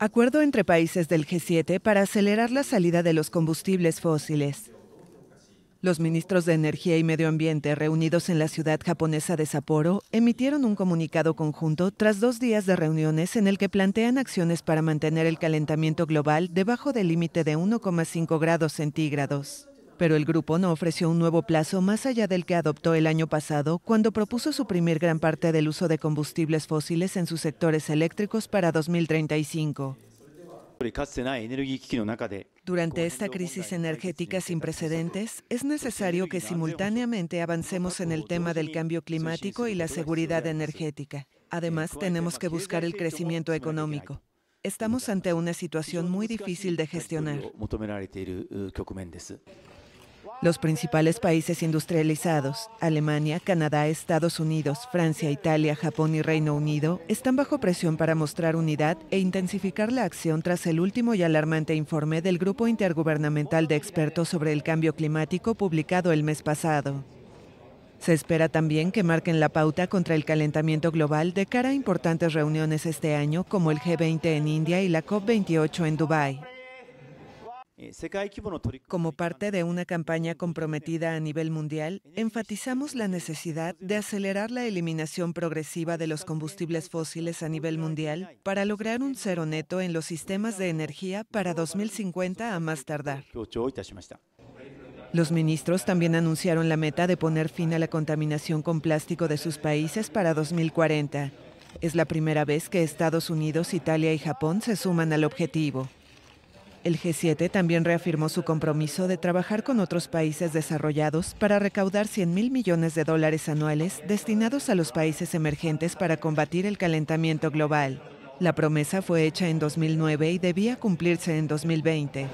Acuerdo entre países del G7 para acelerar la salida de los combustibles fósiles. Los ministros de Energía y Medio Ambiente reunidos en la ciudad japonesa de Sapporo emitieron un comunicado conjunto tras dos días de reuniones en el que plantean acciones para mantener el calentamiento global debajo del límite de 1,5 grados centígrados pero el grupo no ofreció un nuevo plazo más allá del que adoptó el año pasado cuando propuso suprimir gran parte del uso de combustibles fósiles en sus sectores eléctricos para 2035. Durante esta crisis energética sin precedentes, es necesario que simultáneamente avancemos en el tema del cambio climático y la seguridad energética. Además, tenemos que buscar el crecimiento económico. Estamos ante una situación muy difícil de gestionar. Los principales países industrializados, Alemania, Canadá, Estados Unidos, Francia, Italia, Japón y Reino Unido, están bajo presión para mostrar unidad e intensificar la acción tras el último y alarmante informe del Grupo Intergubernamental de Expertos sobre el Cambio Climático publicado el mes pasado. Se espera también que marquen la pauta contra el calentamiento global de cara a importantes reuniones este año como el G20 en India y la COP28 en Dubái. Eh, Como parte de una campaña comprometida a nivel mundial, enfatizamos la necesidad de acelerar la eliminación progresiva de los combustibles fósiles a nivel mundial para lograr un cero neto en los sistemas de energía para 2050 a más tardar. Los ministros también anunciaron la meta de poner fin a la contaminación con plástico de sus países para 2040. Es la primera vez que Estados Unidos, Italia y Japón se suman al objetivo. El G7 también reafirmó su compromiso de trabajar con otros países desarrollados para recaudar 100 mil millones de dólares anuales destinados a los países emergentes para combatir el calentamiento global. La promesa fue hecha en 2009 y debía cumplirse en 2020.